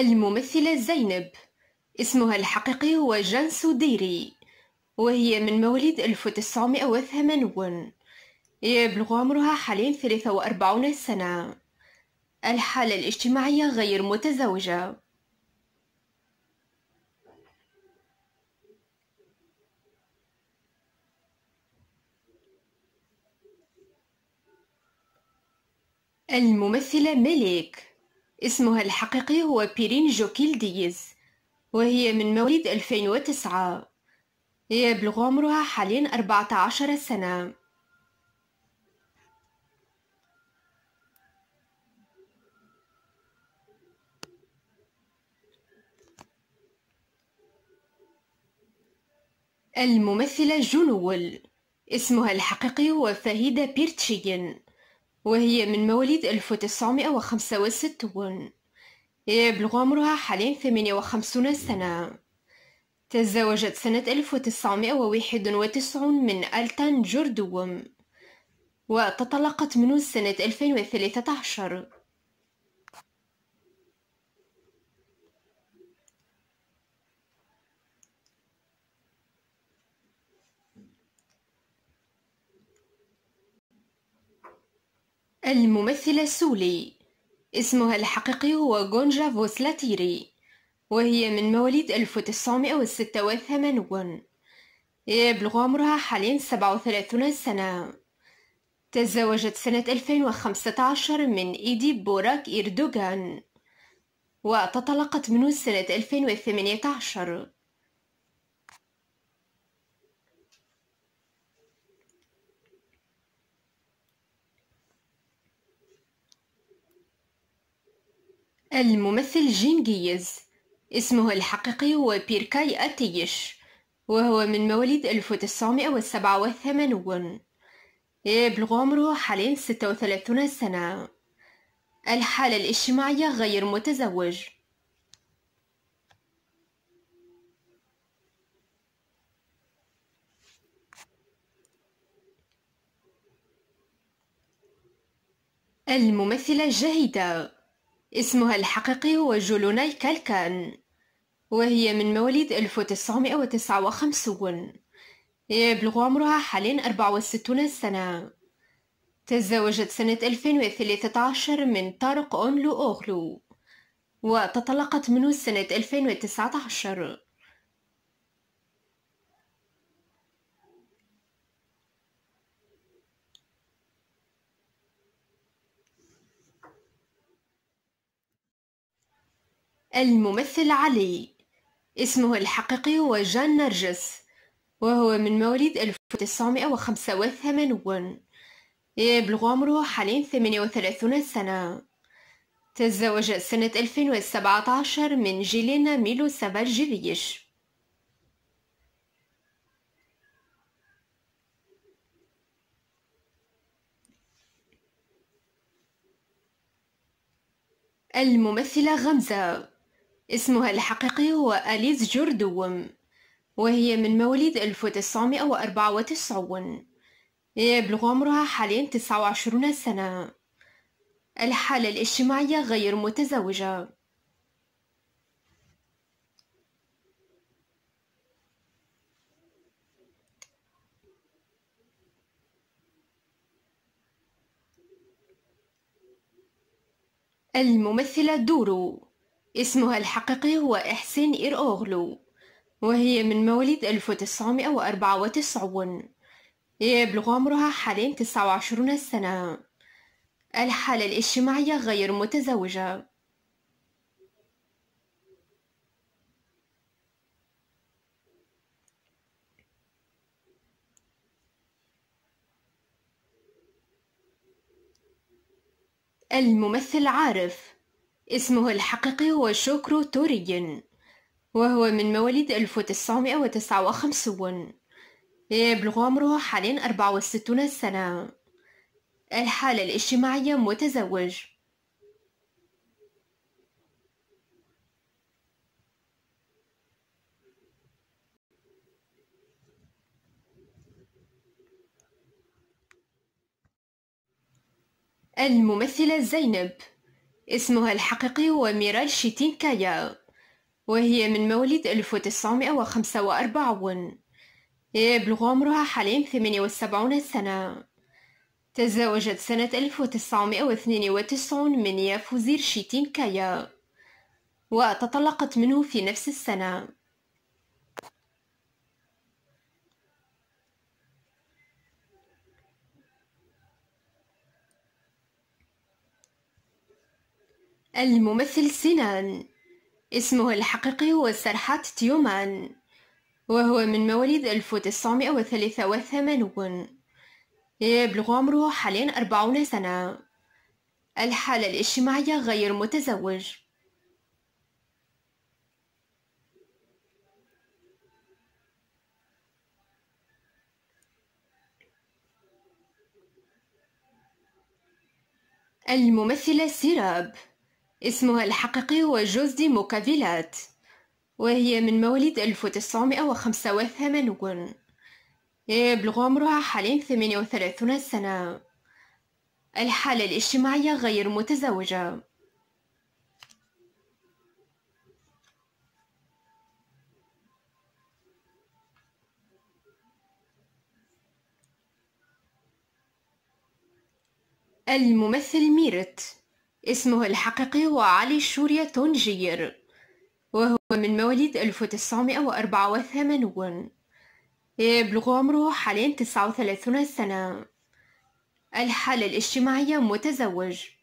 الممثلة زينب اسمها الحقيقي هو جانسو ديري وهي من مواليد 1980 يبلغ عمرها حاليا 43 سنة الحالة الاجتماعية غير متزوجة الممثلة ملك اسمها الحقيقي هو بيرين جوكيل دييز وهي من مواليد 2009 يبلغ عمرها حاليا 14 سنة الممثلة جونول اسمها الحقيقي هو فهيدة بيرتشيجن وهي من مواليد 1965 يبلغ عمرها حاليا 58 سنة تزوجت سنة 1991 من ألتان جوردوم وتطلقت منه سنة 2013 الممثلة السولي اسمها الحقيقي هو جونجا فوسلاتيري وهي من مواليد 1986 يبلغ عمرها حاليا 37 سنة تزوجت سنة 2015 من إيدي بوراك إردوغان وتطلقت منه سنة 2018 الممثل جين جيز اسمه الحقيقي هو بيركاي أتيش وهو من مواليد 1987 يبلغ عمره حاليا 36 سنة الحالة الاجتماعية غير متزوج الممثلة جاهدة اسمها الحقيقي هو جولوناي كالكان وهي من مواليد 1959 يبلغ عمرها حاليا 64 سنة تزوجت سنة 2013 من طارق أونلو أوغلو وتطلقت منه سنة 2019 الممثل علي اسمه الحقيقي هو جان نرجس وهو من مواليد 1985 يبلغ عمره حاليا 38 سنة تزوج سنة 2017 من جيلينا ميلو سافاجيريش الممثلة غمزة اسمها الحقيقي هو أليز جوردوم وهي من مواليد 1994 يبلغ عمرها حاليا 29 سنة الحالة الاجتماعية غير متزوجة الممثلة دورو اسمها الحقيقي هو إير إيرأوغلو وهي من مواليد 1994 يبلغ عمرها حاليا 29 سنة الحالة الاجتماعية غير متزوجة الممثل عارف اسمه الحقيقي هو شوكرو توريين وهو من مواليد 1959 يبلغ عمره حاليا 64 سنة الحالة الاجتماعية متزوج الممثلة زينب اسمها الحقيقي هو ميرال شيتين كايا وهي من مواليد 1945 يبلغ عمرها حاليا 78 سنة تزوجت سنة 1992 من يافوزير شيتين كايا وتطلقت منه في نفس السنة الممثل سنان اسمه الحقيقي هو سرحات تيومان وهو من مواليد 1983 يبلغ عمره حاليا 40 سنة الحالة الاجتماعية غير متزوج الممثلة سيراب اسمها الحقيقي هو جوزدي موكافيلات وهي من مواليد 1985 يبلغ إيه، عمرها حاليا 38 سنة الحالة الاجتماعية غير متزوجة الممثل ميرت اسمه الحقيقي هو علي شوريا تونجير وهو من مواليد 1984 يبلغ عمره حاليا 39 سنة الحالة الاجتماعية متزوج